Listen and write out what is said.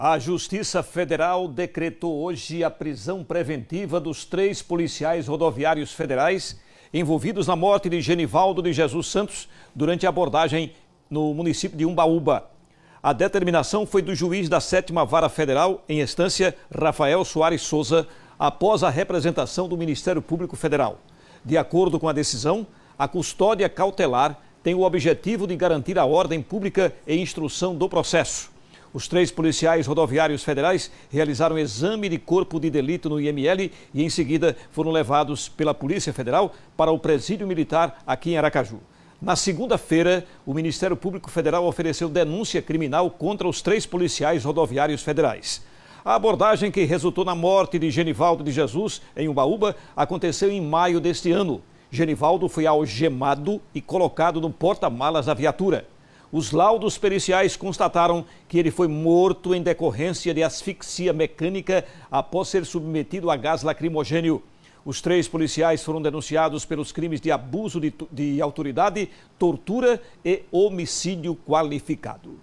A Justiça Federal decretou hoje a prisão preventiva dos três policiais rodoviários federais envolvidos na morte de Genivaldo de Jesus Santos durante a abordagem no município de Umbaúba. A determinação foi do juiz da Sétima Vara Federal, em instância, Rafael Soares Souza, após a representação do Ministério Público Federal. De acordo com a decisão, a custódia cautelar tem o objetivo de garantir a ordem pública e instrução do processo. Os três policiais rodoviários federais realizaram exame de corpo de delito no IML e, em seguida, foram levados pela Polícia Federal para o Presídio Militar aqui em Aracaju. Na segunda-feira, o Ministério Público Federal ofereceu denúncia criminal contra os três policiais rodoviários federais. A abordagem que resultou na morte de Genivaldo de Jesus, em Ubaúba, aconteceu em maio deste ano. Genivaldo foi algemado e colocado no porta-malas da viatura. Os laudos periciais constataram que ele foi morto em decorrência de asfixia mecânica após ser submetido a gás lacrimogênio. Os três policiais foram denunciados pelos crimes de abuso de, de autoridade, tortura e homicídio qualificado.